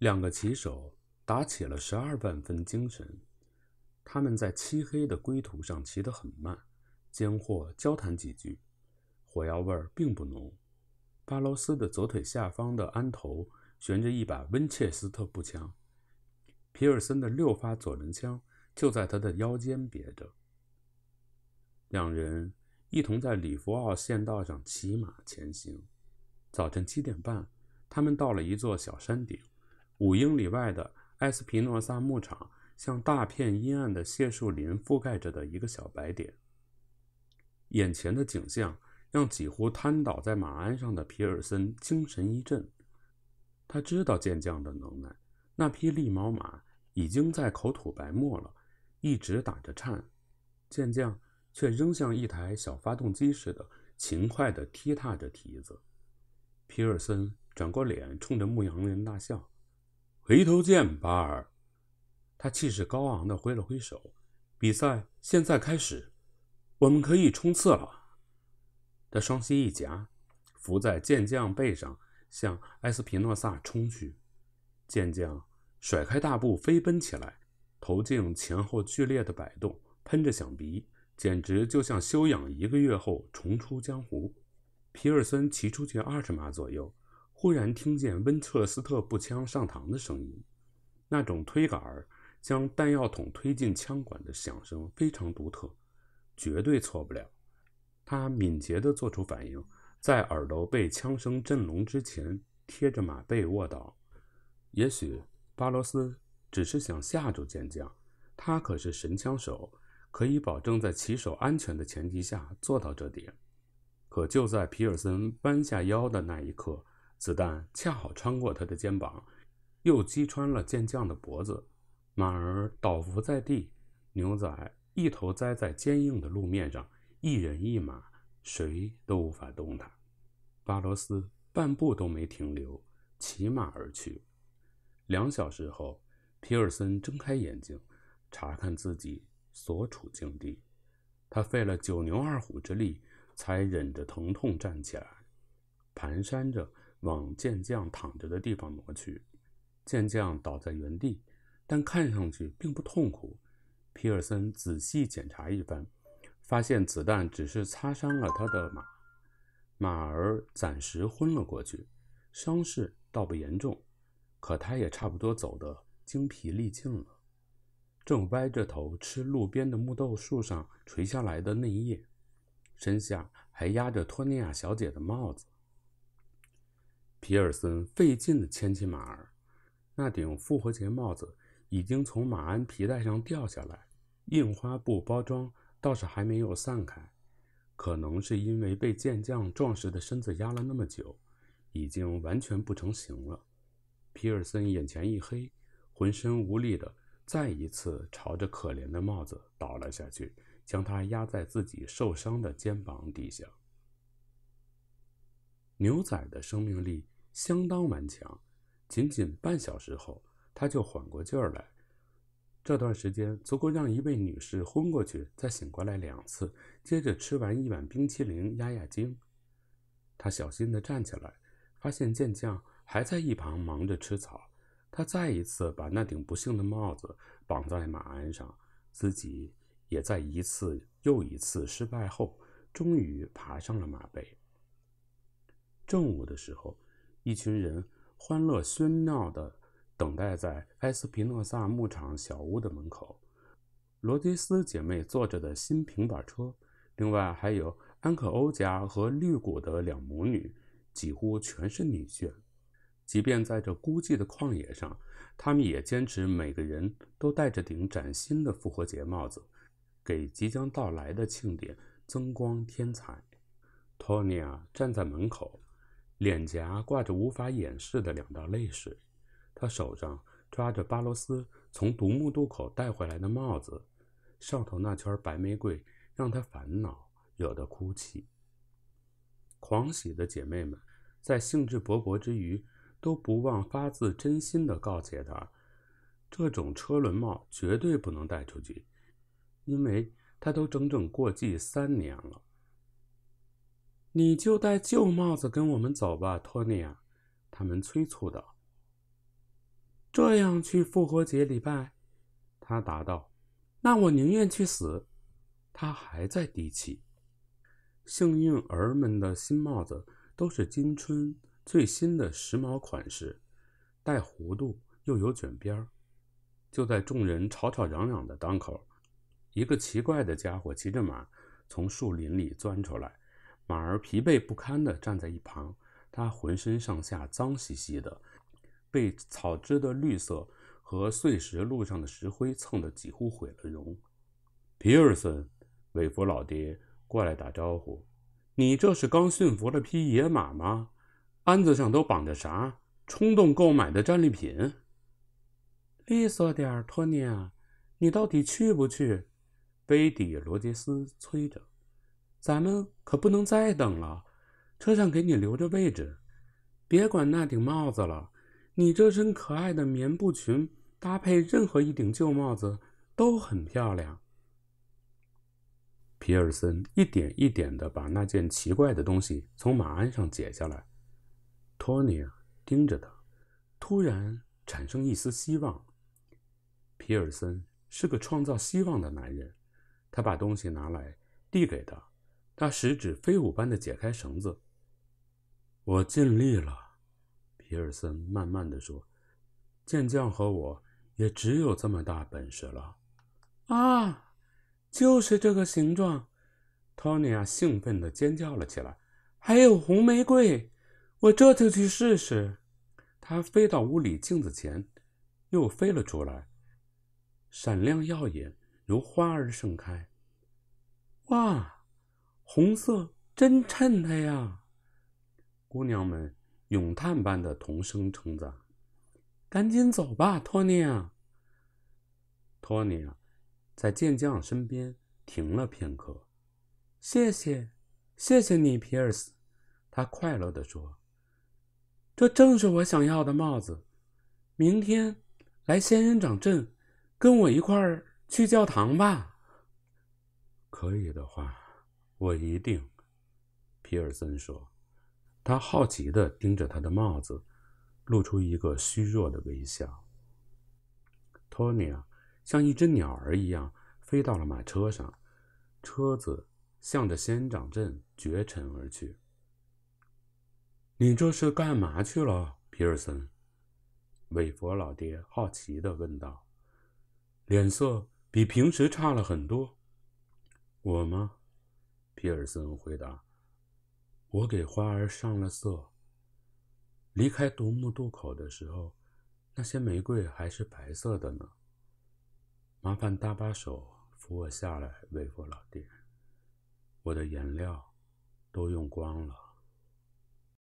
两个骑手打起了十二万分精神，他们在漆黑的归途上骑得很慢，间或交谈几句。火药味并不浓。巴罗斯的左腿下方的鞍头悬着一把温切斯特步枪，皮尔森的六发左轮枪就在他的腰间别着。两人一同在里弗奥县道上骑马前行。早晨七点半，他们到了一座小山顶。五英里外的埃斯皮诺萨牧场，像大片阴暗的谢树林覆盖着的一个小白点。眼前的景象让几乎瘫倒在马鞍上的皮尔森精神一振。他知道健将的能耐，那匹立毛马已经在口吐白沫了，一直打着颤，健将却仍像一台小发动机似的勤快地踢踏着蹄子。皮尔森转过脸，冲着牧羊人大笑。回头见，巴尔。他气势高昂地挥了挥手，比赛现在开始，我们可以冲刺了。他双膝一夹，伏在健将背上，向埃斯皮诺萨冲去。健将甩开大步飞奔起来，头颈前后剧烈的摆动，喷着响鼻，简直就像休养一个月后重出江湖。皮尔森骑出去二十码左右。忽然听见温彻斯特步枪上膛的声音，那种推杆将弹药筒推进枪管的响声非常独特，绝对错不了。他敏捷地做出反应，在耳朵被枪声震聋之前，贴着马背卧倒。也许巴罗斯只是想吓住健将，他可是神枪手，可以保证在骑手安全的前提下做到这点。可就在皮尔森弯下腰的那一刻，子弹恰好穿过他的肩膀，又击穿了健将的脖子。马儿倒伏在地，牛仔一头栽在坚硬的路面上，一人一马谁都无法动弹。巴罗斯半步都没停留，骑马而去。两小时后，皮尔森睁开眼睛，查看自己所处境地。他费了九牛二虎之力，才忍着疼痛站起来，蹒跚着。往健将躺着的地方挪去，健将倒在原地，但看上去并不痛苦。皮尔森仔细检查一番，发现子弹只是擦伤了他的马，马儿暂时昏了过去，伤势倒不严重，可他也差不多走得精疲力尽了，正歪着头吃路边的木豆树上垂下来的嫩叶，身下还压着托尼亚小姐的帽子。皮尔森费劲地牵起马儿，那顶复活节帽子已经从马鞍皮带上掉下来，印花布包装倒是还没有散开，可能是因为被健将壮实的身子压了那么久，已经完全不成形了。皮尔森眼前一黑，浑身无力地再一次朝着可怜的帽子倒了下去，将它压在自己受伤的肩膀底下。牛仔的生命力相当顽强，仅仅半小时后，他就缓过劲儿来。这段时间足够让一位女士昏过去再醒过来两次，接着吃完一碗冰淇淋压压惊。他小心地站起来，发现健将还在一旁忙着吃草。他再一次把那顶不幸的帽子绑在马鞍上，自己也在一次又一次失败后，终于爬上了马背。正午的时候，一群人欢乐喧闹地等待在埃斯皮诺萨牧场小屋的门口。罗迪斯姐妹坐着的新平板车，另外还有安可欧家和绿谷的两母女，几乎全是女眷。即便在这孤寂的旷野上，他们也坚持每个人都戴着顶崭新的复活节帽子，给即将到来的庆典增光添彩。托尼亚站在门口。脸颊挂着无法掩饰的两道泪水，他手上抓着巴罗斯从独木渡口带回来的帽子，上头那圈白玫瑰让他烦恼，惹得哭泣。狂喜的姐妹们在兴致勃勃之余，都不忘发自真心地告诫他：这种车轮帽绝对不能带出去，因为他都整整过季三年了。你就戴旧帽子跟我们走吧，托尼亚。”他们催促道。“这样去复活节礼拜？”他答道。“那我宁愿去死。”他还在低气。幸运儿们的新帽子都是今春最新的时髦款式，带弧度又有卷边儿。就在众人吵吵嚷嚷的当口，一个奇怪的家伙骑着马从树林里钻出来。马儿疲惫不堪地站在一旁，它浑身上下脏兮兮的，被草枝的绿色和碎石路上的石灰蹭得几乎毁了容。皮尔森，韦弗老爹过来打招呼：“你这是刚驯服了匹野马吗？鞍子上都绑着啥？冲动购买的战利品？”利索点托尼，你到底去不去？贝底罗杰斯催着。咱们可不能再等了，车上给你留着位置，别管那顶帽子了，你这身可爱的棉布裙搭配任何一顶旧帽子都很漂亮。皮尔森一点一点地把那件奇怪的东西从马鞍上解下来，托尼盯着他，突然产生一丝希望。皮尔森是个创造希望的男人，他把东西拿来递给他。他食指飞舞般的解开绳子。我尽力了，皮尔森慢慢的说：“健将和我也只有这么大本事了。”啊，就是这个形状！托尼亚兴奋的尖叫了起来。还有红玫瑰，我这就去试试。他飞到屋里镜子前，又飞了出来，闪亮耀眼，如花儿盛开。哇！红色真衬他呀！姑娘们，咏叹般的同声称赞。赶紧走吧，托尼啊！托尼在健将身边停了片刻。谢谢，谢谢你，皮尔斯。他快乐地说：“这正是我想要的帽子。明天来仙人掌镇，跟我一块儿去教堂吧。”可以的话。我一定，皮尔森说。他好奇地盯着他的帽子，露出一个虚弱的微笑。托尼亚像一只鸟儿一样飞到了马车上，车子向着仙人掌镇绝尘而去。你这是干嘛去了，皮尔森？韦佛老爹好奇地问道，脸色比平时差了很多。我吗？皮尔森回答：“我给花儿上了色。离开独木渡口的时候，那些玫瑰还是白色的呢。麻烦搭把手，扶我下来，威弗老爹，我的颜料都用光了。”